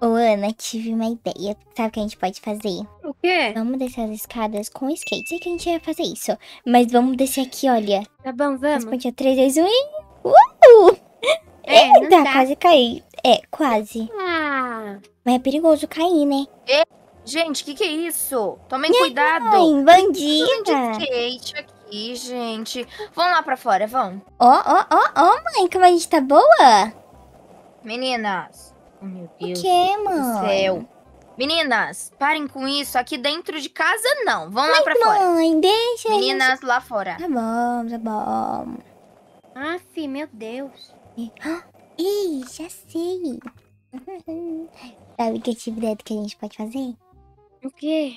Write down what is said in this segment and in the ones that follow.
Ô, Ana, tive uma ideia. Sabe o que a gente pode fazer? O quê? Vamos descer as escadas com o skate. Sei que a gente ia fazer isso. Mas vamos descer aqui, olha. Tá bom, vamos. Responde a 3, 2, 1 e... Uh! É, Eita, quase caí. É, quase. Ah. Mas é perigoso cair, né? É. Gente, o que, que é isso? Tomem Minha cuidado. Mãe, bandida. de skate aqui, gente. Vamos lá pra fora, vamos. Ó, ó, ó, ó, mãe, como a gente tá boa. Meninas, Oh, meu Deus. O que, mano? Céu. Meninas, parem com isso. Aqui dentro de casa, não. Vamos lá pra mãe, fora. Mãe, deixa Meninas, gente... lá fora. Tá bom, tá bom. Aff, meu Deus. Ei, já sei. Sabe que ideia tipo que a gente pode fazer? O quê?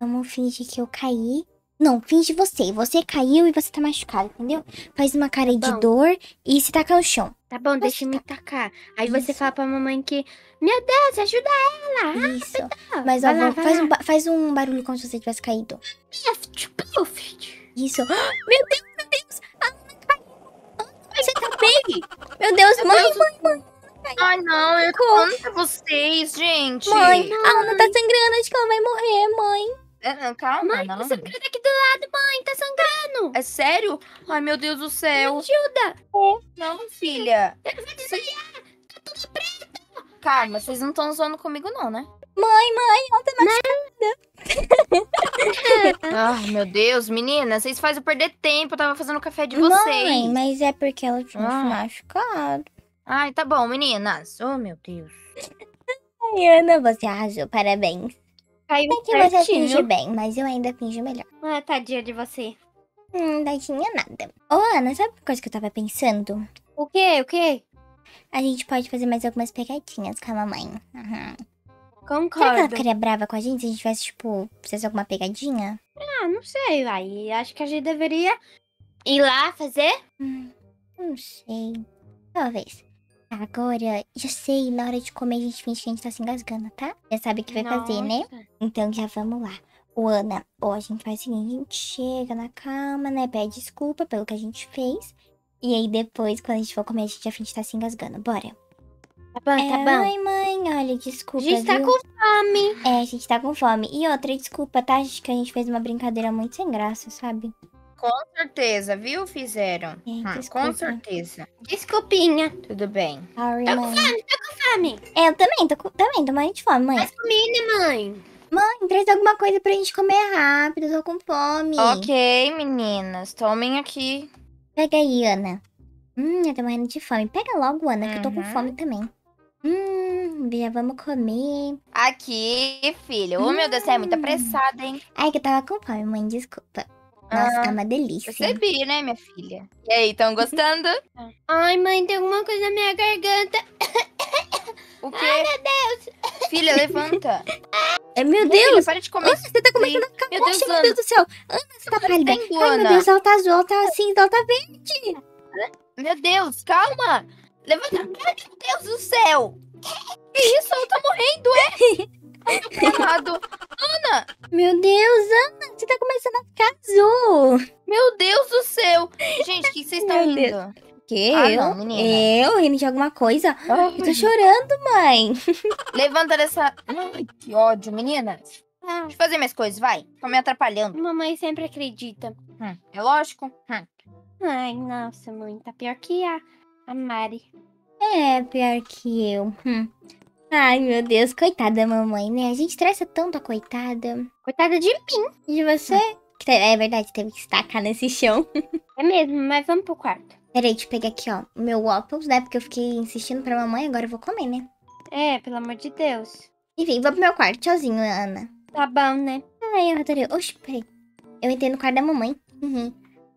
Vamos fingir que eu caí não, finge você. Você caiu e você tá machucado, entendeu? Faz uma cara de dor e se taca no chão. Tá bom, Mas deixa tá... me tacar. Aí Isso. você fala pra mamãe que... Meu Deus, ajuda ela! Ah, Isso. Rápido. Mas, ó, lá, faz, um, faz um barulho como se você tivesse caído. Tipo, Isso. Meu Deus, meu Deus! Ah, ah, você tá bem? Meu Deus, mãe, mãe, mãe. Ai, não, eu conto vocês, gente. Mãe, a Ana tá sangrando, acho que ela vai morrer, mãe. É, calma, mãe, não. tá sangrando aqui do lado, mãe, tá sangrando. É sério? Ai, meu Deus do céu. Me ajuda. não, filha. Eu vou desviar. tá tudo preto. Calma, vocês não estão zoando comigo não, né? Mãe, mãe, ela tá machucada. Ai, meu Deus, menina, vocês fazem eu perder tempo, eu tava fazendo café de vocês. Mãe, mas é porque ela tinha ah. machucado. Ai, tá bom, meninas. Oh, meu Deus. Ai, Ana, você arrasou, parabéns. Caiu Bem que certinho. você finge bem, mas eu ainda finjo melhor. Ah, tadinha de você. Hum, tadinha nada. Ô, Ana, sabe uma coisa que eu tava pensando? O quê? O quê? A gente pode fazer mais algumas pegadinhas com a mamãe. Uhum. Concordo. Será que ela ficaria brava com a gente se a gente tivesse, tipo, fizesse alguma pegadinha? Ah, não sei. Aí acho que a gente deveria ir lá fazer. Hum, não sei. Talvez. Agora, já sei, na hora de comer a gente finge que a gente tá se engasgando, tá? Já sabe o que vai Nossa. fazer, né? Então já vamos lá. O Ana, ó, a gente faz o seguinte, a gente chega na calma, né? Pede desculpa pelo que a gente fez. E aí depois, quando a gente for comer, a gente já finge que tá se engasgando. Bora. Tá bom, tá é, tá bom. Ai, mãe, olha, desculpa. A gente tá com fome. É, a gente tá com fome. E outra, desculpa, tá? Acho que a gente fez uma brincadeira muito sem graça, sabe? Com certeza, viu? Fizeram. É, com certeza. Desculpinha. Tudo bem. Sorry, tô mãe. com fome, tô com fome. É, eu também tô, com, também tô morrendo de fome, mãe. Faz comida, mãe. Mãe, traz alguma coisa pra gente comer rápido, tô com fome. Ok, meninas, tomem aqui. Pega aí, Ana. Hum, eu tô morrendo de fome. Pega logo, Ana, uhum. que eu tô com uhum. fome também. Hum, Bia, vamos comer. Aqui, filho. Oh, hum. meu Deus, você é muito hum. apressada, hein? Ai, que eu tava com fome, mãe, desculpa. Nossa, ah, é uma delícia. Percebi, né, minha filha? E aí, estão gostando? Ai, mãe, tem alguma coisa na minha garganta. O quê? Ai, meu Deus! Filha, levanta. É, meu Deus! Filha, para de comer. Nossa, você tá comendo na meu Deus, meu Deus do céu. Ana, você tá pálida. Ai, meu Deus, ela tá azul, ela tá assim, ela tá verde. Meu Deus, calma. Levanta. Ai, meu Deus do céu. Que isso? Eu tá morrendo, é? Amado. Ana! Meu Deus, Ana, você tá começando a ficar azul. Meu Deus do céu. Gente, o que vocês estão rindo? Que? Ah, eu? Não, Eu rindo de alguma coisa? Ai. Eu tô chorando, mãe. Levanta dessa... Ai, que ódio, menina. Ah. Deixa eu fazer minhas coisas, vai. Tô me atrapalhando. Mamãe sempre acredita. Hum, é lógico. Hum. Ai, nossa, mãe, tá pior que a, a Mari. É, pior que eu. Hum. Ai, meu Deus, coitada mamãe, né? A gente traça tanto a coitada. Coitada de mim, de você. Ah. É verdade, teve que estacar nesse chão. é mesmo, mas vamos pro quarto. Peraí, deixa eu pegar aqui, ó, o meu waffles, né? Porque eu fiquei insistindo pra mamãe, agora eu vou comer, né? É, pelo amor de Deus. Enfim, vou pro meu quarto. Tchauzinho, Ana. Tá bom, né? Ai, eu adorei. Oxi, peraí. Eu entrei no quarto da mamãe. Uhum.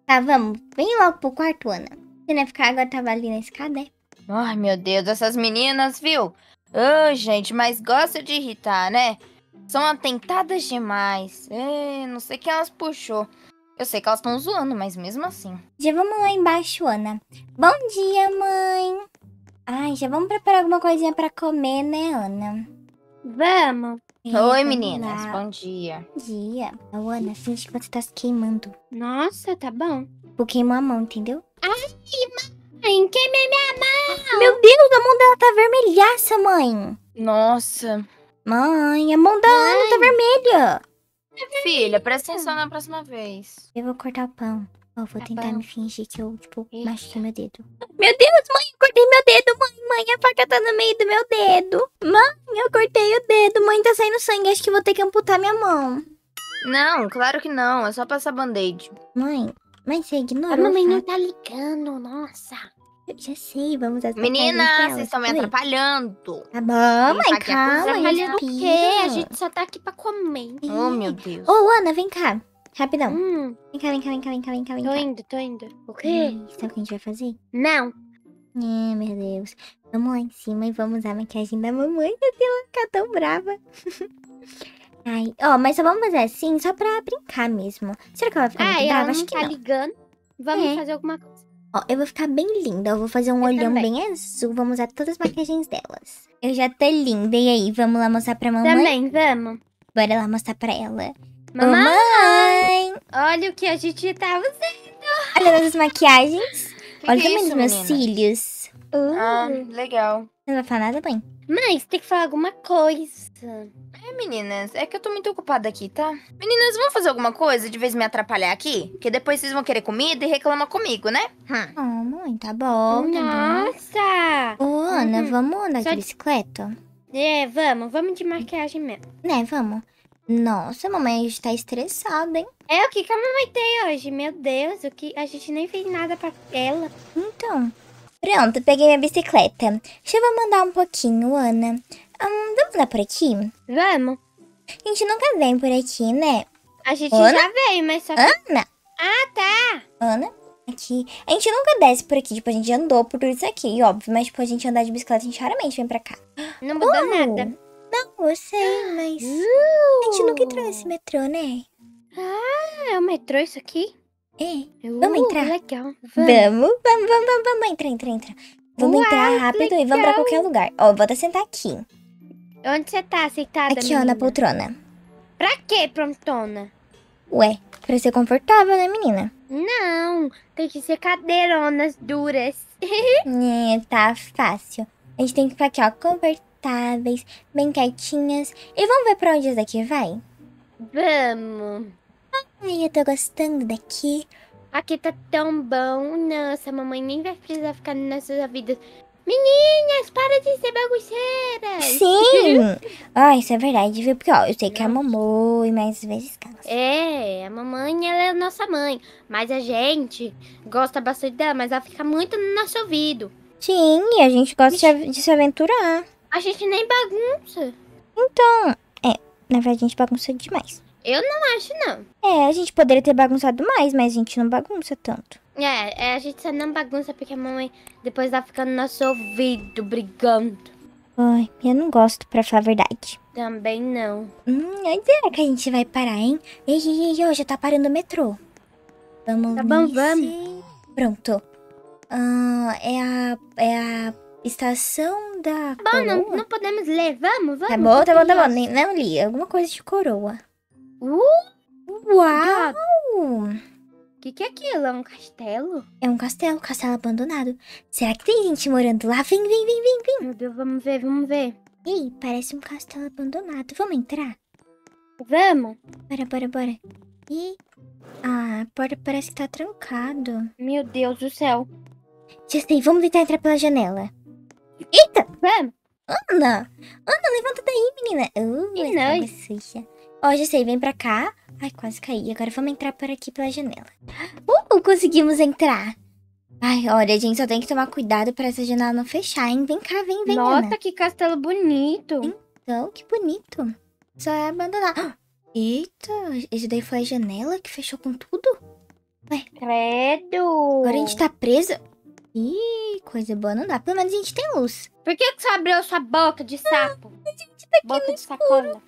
Tá, vamos. Vem logo pro quarto, Ana. Você não ia ficar agora, tava ali na escada, é? Ai, meu Deus, essas meninas, viu? Ô, oh, gente, mas gosta de irritar, né? São atentadas demais. É, não sei quem elas puxou. Eu sei que elas estão zoando, mas mesmo assim. Já vamos lá embaixo, Ana. Bom dia, mãe. Ai, já vamos preparar alguma coisinha para comer, né, Ana? Vamos. Oi, meninas. Bom dia. Bom dia. A Ana, finge que você tá se queimando. Nossa, tá bom. Vou tipo, queimar a mão, entendeu? Ai, mãe. Mãe, queimei minha mão! Meu Deus, a mão dela tá vermelhaça, mãe. Nossa. Mãe, a mão da mãe. Ana tá vermelha. Filha, presta atenção na próxima vez. Eu vou cortar o pão. Ó, vou tá tentar me fingir que eu, tipo, Isso. machuquei meu dedo. Meu Deus, mãe, eu cortei meu dedo, mãe. Mãe, a faca tá no meio do meu dedo. Mãe, eu cortei o dedo. Mãe, tá saindo sangue. Acho que vou ter que amputar minha mão. Não, claro que não. É só passar band-aid. Mãe, mãe, você ignora. A mamãe não tá ligando, nossa já sei, vamos atacar Meninas, vocês estão me atrapalhando. Tá bom, mãe, então, calma. Atrapalhando o quê? A gente só tá aqui pra comer. Oh, meu Deus. Ô, oh, Ana, vem cá. Rapidão. Hum. Vem cá, vem cá, vem cá, vem cá, vem cá. Tô indo, tô indo. O quê? Hum, sabe o que a gente vai fazer? Não. É, meu Deus. Vamos lá em cima e vamos usar a maquiagem da mamãe. Ela ficar tão brava. Ai, ó, oh, mas só vamos fazer assim, só pra brincar mesmo. Será que ela vai ficar ah, muito brava? Acho que tá não. ligando. Vamos é. fazer alguma coisa. Ó, eu vou ficar bem linda. Eu vou fazer um eu olhão também. bem azul. Vamos usar todas as maquiagens delas. Eu já tô linda. E aí, vamos lá mostrar pra mamãe? Também, vamos. Bora lá mostrar pra ela. Mamãe! mamãe. Olha o que a gente tá usando. Olha as maquiagens. Que Olha que é também os meus menina? cílios. Uh. Ah, legal. Não vai falar nada, mãe? Mãe, você tem que falar alguma coisa. É, meninas, é que eu tô muito ocupada aqui, tá? Meninas, vão fazer alguma coisa de vez me atrapalhar aqui? Porque depois vocês vão querer comida e reclamar comigo, né? Hum. Oh, mãe, tá, tá bom. Nossa! Ô, Ana, uhum. vamos andar Só... de bicicleta? É, vamos, vamos de maquiagem mesmo. Né, vamos. Nossa, mamãe está estressada, hein? É, o que, que a mamãe tem hoje? Meu Deus, o que a gente nem fez nada para ela. Então, Pronto, peguei minha bicicleta. Chuva mandar um pouquinho, Ana. Hum, vamos lá por aqui? Vamos. A gente nunca vem por aqui, né? A gente Ana? já veio, mas só que... Ana! Ah, tá! Ana, aqui. A gente nunca desce por aqui, tipo, a gente andou por tudo isso aqui, óbvio. Mas, tipo, a gente andar de bicicleta, a gente raramente vem pra cá. Não mudou nada. Não, eu sei, mas... Uh! A gente nunca entrou nesse metrô, né? Ah, é o metrô isso aqui? É. é uh, vamos entrar? Legal. Vamos. Vamos, vamos, vamos, vamos, entrar, entra entra Vamos Uau, entrar rápido legal. e vamos pra qualquer lugar. Ó, vou até sentar aqui. Onde você tá sentada, Aqui, menina? ó, na poltrona. Pra quê, prontona? Ué, pra ser confortável, né, menina? Não, tem que ser cadeironas duras. é, tá fácil. A gente tem que ficar aqui, ó, confortáveis, bem quietinhas. E vamos ver pra onde isso daqui vai? Vamos. Ai, eu tô gostando daqui. Aqui tá tão bom. Nossa, a mamãe nem vai precisar ficar nas nossas vidas. Meninas, para de ser bagunceiras! Sim! ah, isso é verdade, viu? Porque, ó, eu sei que a mamãe mais vezes cansa. É, a mamãe, ela é a nossa mãe. Mas a gente gosta bastante dela, mas ela fica muito no nosso ouvido. Sim, a gente gosta de se aventurar. A gente nem bagunça. Então, é, na verdade a gente bagunça demais. Eu não acho, não. É, a gente poderia ter bagunçado mais, mas a gente não bagunça tanto. É, é a gente só não bagunça porque a mamãe depois vai tá ficando no nosso ouvido brigando. Ai, eu não gosto, pra falar a verdade. Também não. Hum, onde é que a gente vai parar, hein? Ei, ei, ei, já tá parando o metrô. Vamos Tá bom, nesse... vamos. Pronto. Ah, é a... É a Estação da. Bom, coroa? não, não podemos ler. Vamos, tá vamos. Tá bom, tá bom, tá bom. Nem, não li. Alguma coisa de coroa. Uh, uau! O que, que é aquilo? É um castelo? É um castelo, castelo abandonado. Será que tem gente morando lá? Vem, vem, vem, vem, vem. Meu Deus, vamos ver, vamos ver. Ei, parece um castelo abandonado. Vamos entrar? Vamos. Bora, bora, bora. E... Ah, a porta parece que tá trancado. Meu Deus do céu. Já sei, vamos tentar entrar pela janela. Eita! Vamos. Ana! Ana, levanta daí, menina. Uh, e é nós? suja. Ó, oh, já sei, vem pra cá. Ai, quase caí. Agora vamos entrar por aqui pela janela. Uh, conseguimos entrar. Ai, olha, a gente só tem que tomar cuidado pra essa janela não fechar, hein? Vem cá, vem, vem, Nossa, Ana. que castelo bonito. Então, que bonito. Só é abandonar. eita, esse daí foi a janela que fechou com tudo? Ué. Credo. Agora a gente tá presa. Ih, coisa boa não dá. Pelo menos a gente tem luz. Por que, que você abriu sua boca de sapo? Ah, a gente tá aqui boca no escuro. de sacola.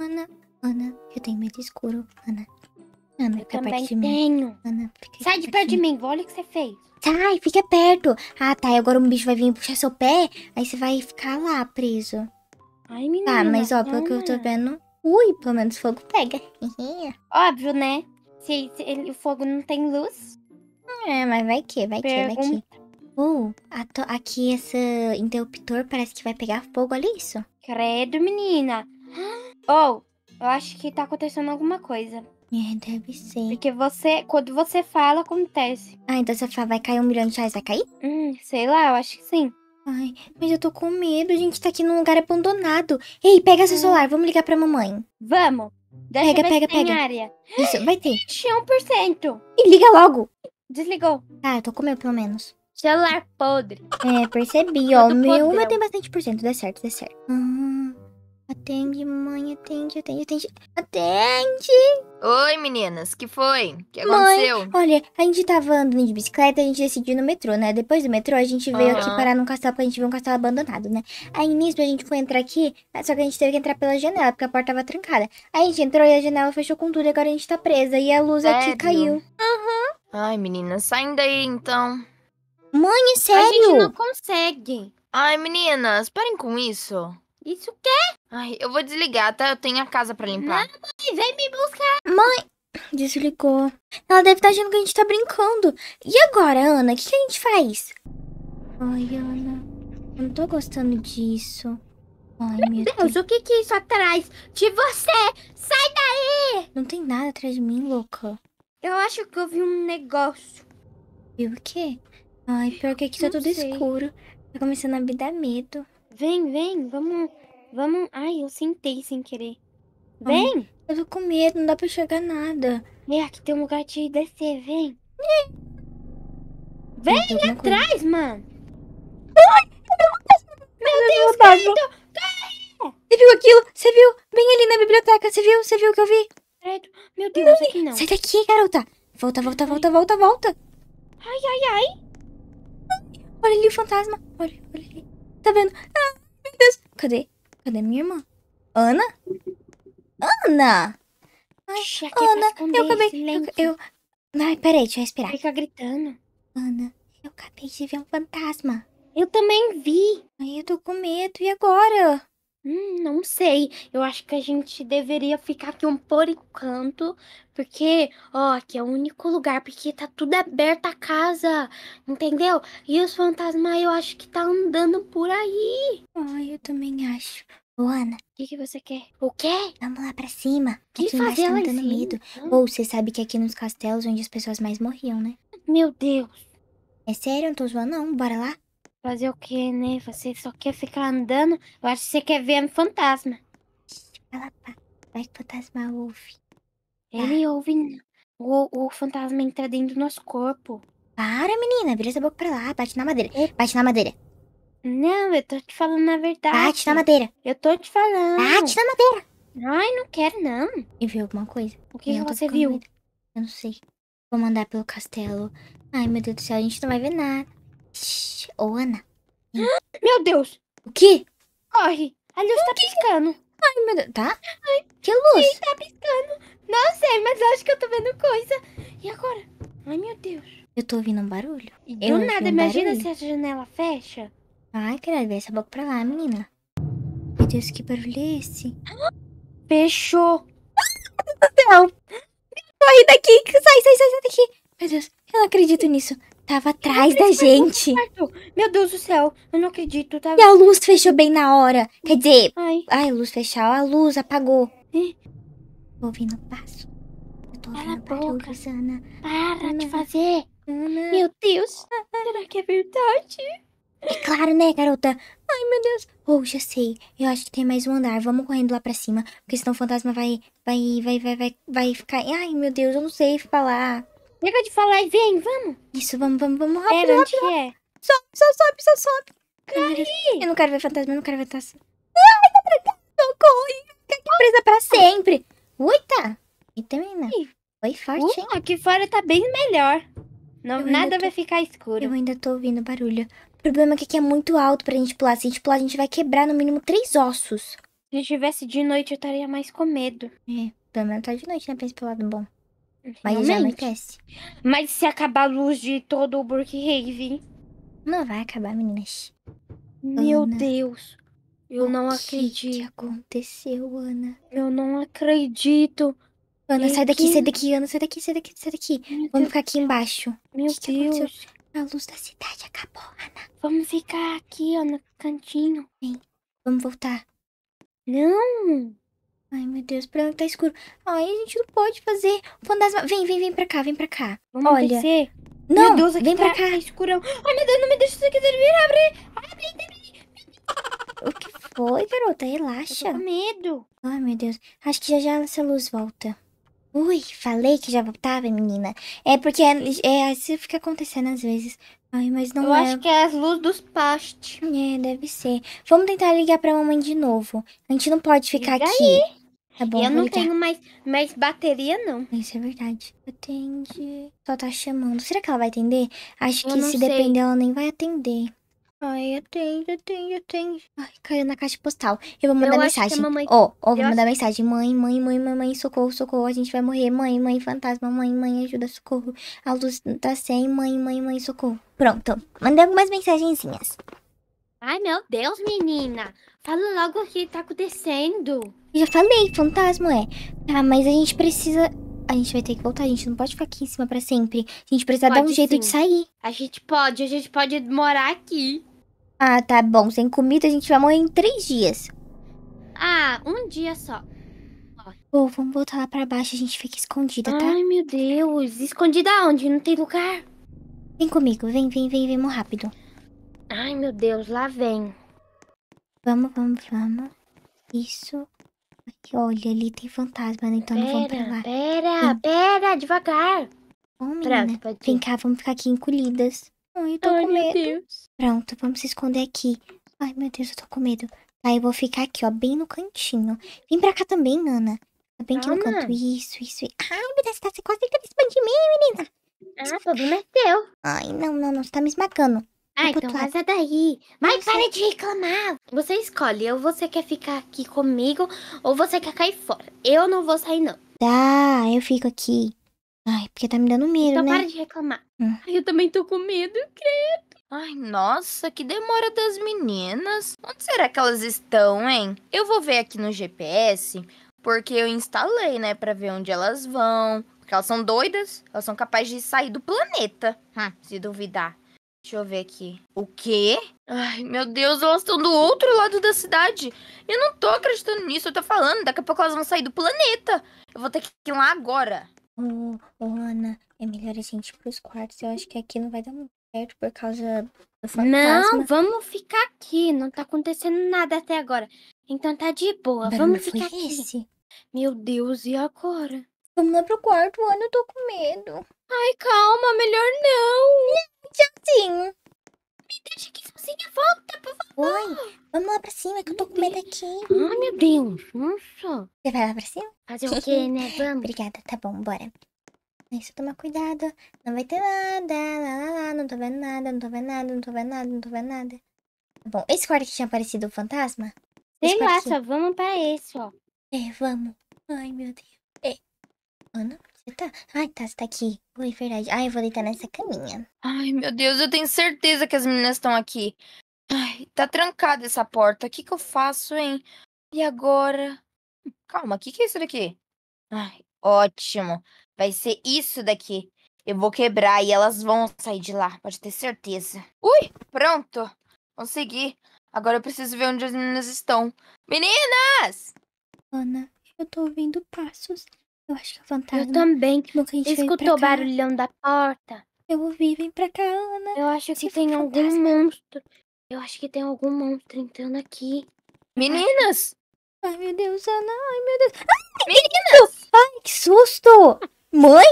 Ana, Ana, eu tenho medo escuro, Ana. Ana, eu fica perto de mim. Tenho. Ana, fica Sai de perto de mim, olha o que você fez. Sai, fica perto. Ah, tá. E agora um bicho vai vir puxar seu pé, aí você vai ficar lá preso. Ai, menina. Tá, mas ó, pelo que eu tô vendo. Ui, pelo menos fogo pega. Óbvio, né? Se, se ele, o fogo não tem luz. É, mas vai que, vai que, vai que. Uh, aqui esse interruptor parece que vai pegar fogo, olha isso. Credo, menina. Oh, eu acho que tá acontecendo alguma coisa. É, deve ser. Porque você, quando você fala, acontece. Ah, então você vai cair um milhão de reais, vai cair? Hum, sei lá, eu acho que sim. Ai, mas eu tô com medo, a gente tá aqui num lugar abandonado. Ei, pega seu hum. celular, vamos ligar pra mamãe. Vamos. Deixa pega, pega, pega. Área. Isso, vai ter. 21%. E liga logo. Desligou. Ah, eu tô com medo, pelo menos. Celular podre. É, percebi, ó. O meu, meu tem bastante por cento, dá certo, dá certo. Hum. Atende, mãe, atende, atende, atende. Atende! Oi, meninas, que foi? O que aconteceu? Mãe, olha, a gente tava andando de bicicleta, a gente decidiu no metrô, né? Depois do metrô, a gente veio uhum. aqui parar num castelo, porque a gente viu um castelo abandonado, né? Aí, nisso, a gente foi entrar aqui, só que a gente teve que entrar pela janela, porque a porta tava trancada. Aí, a gente entrou e a janela fechou com tudo, e agora a gente tá presa. E a luz aqui caiu. Uhum. Ai, meninas, saem daí, então. Mãe, sério? A gente não consegue. Ai, meninas, parem com isso. Isso o quê? Ai, eu vou desligar, tá? Eu tenho a casa pra limpar. Não, mãe, vem me buscar. Mãe, desligou. Ela deve estar tá achando que a gente tá brincando. E agora, Ana? O que, que a gente faz? Ai, Ana, eu não tô gostando disso. Ai, meu, meu Deus, Deus, o que que é isso atrás de você? Sai daí! Não tem nada atrás de mim, louca. Eu acho que eu vi um negócio. Viu o quê? Ai, pior que aqui tá tudo sei. escuro. Tá começando a me dar medo. Vem, vem, vamos Vamos. Ai, eu sentei sem querer. Vem! Ai, eu tô com medo, não dá pra enxergar nada. É, aqui tem um lugar de descer, vem. Vem atrás, mano! Ai, meu Deus, querido! Você viu aquilo? Você viu? Bem ali na biblioteca, você viu? Você viu o que eu vi? Meu Deus, não, aqui não. Sai daqui, garota. Volta, volta, ai. volta, volta, volta. Ai, ai, ai. Olha ali o fantasma. Olha, olha ali. Tá vendo? Ah, meu Deus. Cadê? Cadê é minha irmã? Ana? Ana! Ai, é Ana, eu acabei... Eu, eu... Ai, peraí, deixa eu respirar. Fica gritando. Ana, eu acabei de ver um fantasma. Eu também vi. Ai, eu tô com medo. E agora? Hum, não sei. Eu acho que a gente deveria ficar aqui um por enquanto, porque, ó, aqui é o único lugar, porque tá tudo aberto a casa, entendeu? E os fantasmas eu acho que tá andando por aí. Ai, eu também acho. Luana. O que, que, você quer? O quê? Vamos lá pra cima. Que aqui embaixo tá me dando medo. Ou você sabe que aqui nos castelos é onde as pessoas mais morriam, né? Meu Deus. É sério, eu não tô zoando não. Bora lá? Fazer o quê, né? Você só quer ficar andando. Eu acho que você quer ver um fantasma. Ela pá. Vai que o fantasma ouve. Ele ah. ouve. Né? O, o fantasma entra dentro do nosso corpo. Para, menina. Vira essa boca pra lá. Bate na madeira. É. Bate na madeira. Não, eu tô te falando a verdade. Bate na madeira. Eu tô te falando. Bate na madeira. Ai, não quero, não. E viu alguma coisa? O que, que você viu? Medo. Eu não sei. Vou mandar pelo castelo. Ai, meu Deus do céu, a gente não vai ver nada ô, Ana. Meu Deus! O quê? Corre! A luz tá piscando. Ai, meu Deus. Tá? Ai, que luz? Sim, tá piscando. Não sei, mas acho que eu tô vendo coisa. E agora? Ai, meu Deus. Eu tô ouvindo um barulho. E do eu nada, um imagina barulho. se a janela fecha. Ai, querida, essa boca pra lá, menina. Meu Deus, que barulho é esse? Fechou. Meu Deus do céu. Corre daqui. Sai, sai, sai, sai daqui. Meu Deus, eu não acredito nisso. Tava atrás da gente. Meu Deus do céu, eu não acredito. Tava... Tá? E a luz fechou bem na hora. Quer dizer, ai, ai a luz fechou, a luz apagou. Tô ouvindo passo. Eu tô ouvindo Para boca. Para Ana. de fazer. Ana. Meu Deus, será que é verdade? É claro, né, garota? Ai, meu Deus. Oh, já sei. Eu acho que tem mais um andar. Vamos correndo lá pra cima. Porque senão o fantasma vai. Vai, vai, vai, vai, vai ficar. Ai, meu Deus, eu não sei falar. Chega de falar e vem, vamos. Isso, vamos, vamos, vamos. Rápido, é, rápido, rápido. É? Sobe, sobe, sobe, sobe, sobe. Cai. Eu não quero ver fantasma, eu não quero ver fantasma. Ai, tá trancado, socorro. Fica presa pra sempre. Ui, tá. E também, né? Foi forte, uh, hein? Aqui fora tá bem melhor. Não, nada tô... vai ficar escuro. Eu ainda tô ouvindo barulho. O problema é que aqui é muito alto pra gente pular. Se a gente pular, a gente vai quebrar no mínimo três ossos. Se estivesse de noite, eu estaria mais com medo. É, pelo menos tá de noite, né? Pra pelo lado bom. Mas não já Mas se acabar a luz de todo o Brookhaven... Não vai acabar, meninas. Meu Ana, Deus. Eu não acredito. O que aconteceu, Ana? Eu não acredito. Ana, sai daqui, que... sai daqui, Ana, sai daqui, sai daqui, sai daqui. Meu Vamos Deus ficar aqui embaixo. Meu que Deus. Que a luz da cidade acabou, Ana. Vamos ficar aqui, ó, no cantinho. Vem, vamos voltar. Não! Ai, meu Deus, o problema tá escuro. Ai, a gente não pode fazer. O fantasma. Vem, vem, vem pra cá, vem pra cá. Vamos Olha. Descer. Não, meu Deus, aqui vem tá pra cá. Tá escurão. Ai, meu Deus, não me deixa isso aqui servir. Abre, abre, abre. O que foi, garota? Relaxa. Eu tô com medo. Ai, meu Deus. Acho que já já essa luz volta. Ui, falei que já voltava, menina. É porque é, é, assim que fica acontecendo às vezes. Ai, mas não Eu é. Eu acho que é as luzes dos pastes. É, deve ser. Vamos tentar ligar pra mamãe de novo. A gente não pode ficar Liga aqui. Aí. É bom e eu não tenho mais, mais bateria, não. Isso é verdade. Atende. Só tá chamando. Será que ela vai atender? Acho eu que se sei. depender, ela nem vai atender. Ai, atende, atende, atende. Ai, caiu na caixa postal. Eu vou mandar eu mensagem. Ó, mamãe... oh, oh, vou eu mandar acho... mensagem. Mãe, mãe, mãe, mãe, mãe, socorro, socorro. A gente vai morrer. Mãe, mãe, fantasma. Mãe, mãe, ajuda, socorro. A luz tá sem. Mãe, mãe, mãe, socorro. Pronto. Mandei algumas mensagenzinhas. Ai, meu Deus, menina. Fala logo o que tá acontecendo já falei, fantasma é. Tá, mas a gente precisa. A gente vai ter que voltar, a gente não pode ficar aqui em cima pra sempre. A gente precisa pode dar um sim. jeito de sair. A gente pode, a gente pode morar aqui. Ah, tá bom. Sem comida a gente vai morrer em três dias. Ah, um dia só. Pô, vamos voltar lá pra baixo, a gente fica escondida, tá? Ai, meu Deus. Escondida onde? Não tem lugar. Vem comigo, vem, vem, vem, vem, rápido. Ai, meu Deus, lá vem. Vamos, vamos, vamos. Isso. Aqui, olha, ali tem fantasma, né? Então pera, não vamos pra lá. Pera, pera, devagar. Bom, menina, Pronto, vem cá, vamos ficar aqui encolhidas. Ai, eu tô Ai, com medo. Pronto, vamos se esconder aqui. Ai, meu Deus, eu tô com medo. Tá, eu vou ficar aqui, ó, bem no cantinho. Vem pra cá também, Nana. Tá bem aqui no canto. Isso, isso. Ai, meu Deus, tá, você quase tentando tá em cima de mim, menina. Ah, o problema é teu. Ai, não, não, não, você tá me esmagando. Ai, é, então lado. vaza daí. Mas para de reclamar. Você escolhe, ou você quer ficar aqui comigo, ou você quer cair fora. Eu não vou sair, não. Tá, eu fico aqui. Ai, porque tá me dando então medo, então, né? Então para de reclamar. Hum. Ai, eu também tô com medo, credo. Ai, nossa, que demora das meninas. Onde será que elas estão, hein? Eu vou ver aqui no GPS, porque eu instalei, né, pra ver onde elas vão. Porque elas são doidas, elas são capazes de sair do planeta. Hum, se duvidar. Deixa eu ver aqui. O quê? Ai, meu Deus, elas estão do outro lado da cidade. Eu não tô acreditando nisso, eu tô falando. Daqui a pouco elas vão sair do planeta. Eu vou ter que ir lá agora. Ô, oh, oh, Ana, é melhor a gente ir pros quartos. Eu acho que aqui não vai dar muito certo por causa do fantasma. Não, vamos ficar aqui. Não tá acontecendo nada até agora. Então tá de boa, vamos ficar aqui. Esse? Meu Deus, e agora? Vamos lá pro quarto, Ana, eu tô com medo. Ai, calma, melhor não. Justin! Me deixa aqui sozinha, volta, por favor! Oi, vamos lá pra cima, que eu tô com medo aqui. Ai, ah, meu Deus, nossa! Você vai lá pra cima? Fazer o quê, né? Vamos. Obrigada, tá bom, bora. É só tomar cuidado, não vai ter nada, lá, lá, lá, não tô vendo nada, não tô vendo nada, não tô vendo nada, não tô vendo nada. Tá bom, esse quarto que tinha aparecido o fantasma? Sei lá, só vamos pra esse, ó. É, vamos. Ai, meu Deus. É. Ana? Tá. Ai, tá, você tá aqui. Oi, é verdade. Ai, eu vou deitar nessa caminha. Ai, meu Deus, eu tenho certeza que as meninas estão aqui. Ai, tá trancada essa porta. O que que eu faço, hein? E agora? Calma, o que que é isso daqui? Ai, ótimo. Vai ser isso daqui. Eu vou quebrar e elas vão sair de lá, pode ter certeza. Ui, pronto. Consegui. Agora eu preciso ver onde as meninas estão. Meninas! Ana, eu tô ouvindo passos. Eu acho que é fantasma. Eu também. Que a gente Escutou o barulhão da porta? Eu ouvi, vem pra cá, Ana. Eu acho que é tem algum monstro. Eu acho que tem algum monstro entrando aqui. Meninas! Ai, meu Deus, Ana. Ai, meu Deus. Ai, Meninas! Ai, que susto! Mãe?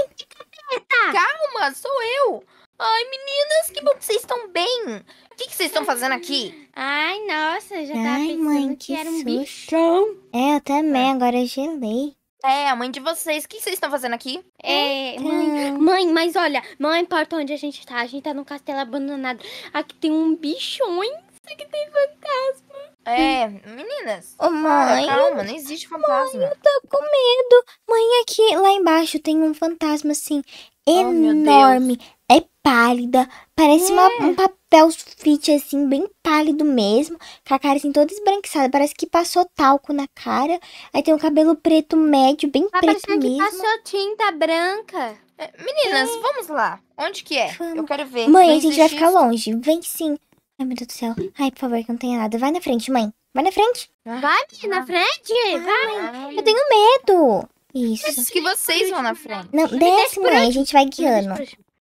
Calma, sou eu. Ai, meninas, que bom que vocês estão bem. O que, que vocês estão fazendo aqui? Ai, nossa, já tava Ai, pensando mãe, que, que era um susto. bichão. É, eu também, agora eu gelei. É, a mãe de vocês. O que vocês estão fazendo aqui? É, mãe, então. mãe, mas olha, não importa onde a gente tá, a gente tá num castelo abandonado. Aqui tem um bichões, aqui tem fantasma. É, meninas. Ô, mãe. Cara, calma, não existe fantasma. Mãe, eu tô com medo. Mãe, aqui lá embaixo tem um fantasma assim, oh, enorme. é pálida. Parece é. Uma, um papel sulfite, assim, bem pálido mesmo. Com a cara assim toda esbranquiçada. Parece que passou talco na cara. Aí tem um cabelo preto médio, bem tá preto mesmo. Que passou tinta branca. É, meninas, é. vamos lá. Onde que é? Vamos. Eu quero ver. Mãe, não a gente vai ficar isso. longe. Vem sim. Ai, meu Deus do céu. Ai, por favor, que não tenha nada. Vai na frente, mãe. Vai na frente. Vai, na frente. vai. Eu tenho medo. Isso. Acho que vocês vão na frente. Não, desce, mãe. A gente vai guiando.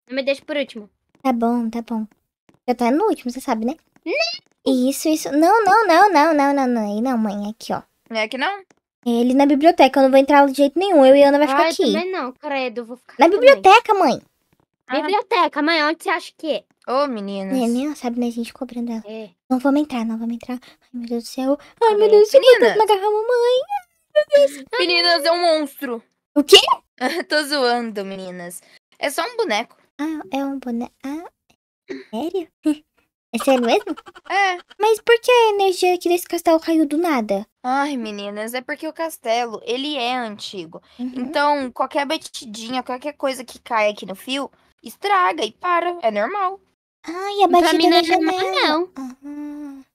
Não me deixa por último. Tá bom, tá bom. Eu tá no último, você sabe, né? né? Isso, isso. Não, não, não, não, não, não, não. Aí não, mãe. Aqui, ó. Não é aqui não? Ele na biblioteca. Eu não vou entrar de jeito nenhum. Eu e Ana vai ficar Ai, aqui. também não, credo. eu Vou ficar Na também. biblioteca, mãe. Ah. Biblioteca, mãe. Onde você acha que é? Ô, meninas. Menina, sabe, né? A gente cobrando ela. É. Não vamos entrar, não vamos entrar. Ai, meu Deus do céu. Ai, meu Deus do céu. Meninas. Uma Meninas, é um monstro. O quê? Tô zoando, meninas. É só um boneco. Ah, é um boneco. Ah, sério? É sério mesmo? É. Mas por que a energia aqui desse castelo caiu do nada? Ai, meninas, é porque o castelo, ele é antigo. Uhum. Então, qualquer batidinha, qualquer coisa que cai aqui no fio, estraga e para. É normal. Ai, a tá batida mim não da janela. não. Aham.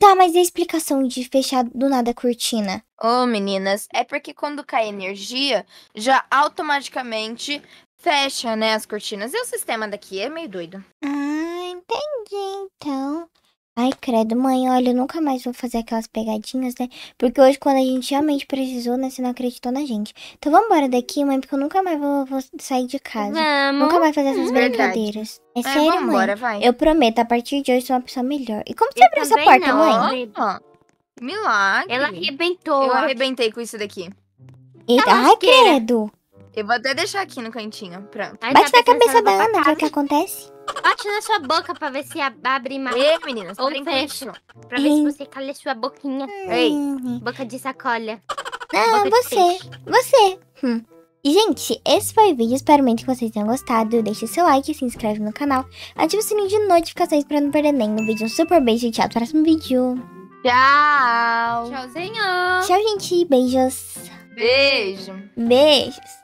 Tá, mas e a explicação de fechar do nada a cortina? Ô, meninas, é porque quando cai energia, já automaticamente fecha, né, as cortinas. E o sistema daqui é meio doido. Ah, entendi, então. Ai, credo, mãe, olha, eu nunca mais vou fazer aquelas pegadinhas, né? Porque hoje, quando a gente realmente precisou, né, você não acreditou na gente. Então vamos embora daqui, mãe, porque eu nunca mais vou, vou sair de casa. Vamos. Nunca mais fazer essas Verdade. Hum, brincadeiras. É, é sério, mãe? Embora, vai. Eu prometo, a partir de hoje sou uma pessoa melhor. E como você abriu essa porta, não. mãe? Ó, milagre. Ela arrebentou. Eu arrebentei com isso daqui. Tá ai, credo. Eu vou até deixar aqui no cantinho. Pronto. Aí Bate tá na cabeça da Ana, o que acontece. Bate na sua boca pra ver se abre mais. Ei, meninas, ou fecha. Pra ver se você cala sua boquinha. Ei, hum. boca de sacola. Não, você. Você. Hum. Gente, esse foi o vídeo, espero muito que vocês tenham gostado. Deixe seu like, se inscreve no canal, ative o sininho de notificações pra não perder nenhum vídeo. Um super beijo e tchau, até o próximo vídeo. Tchau. Tchauzinho. Tchau, gente. Beijos. Beijo. Beijos.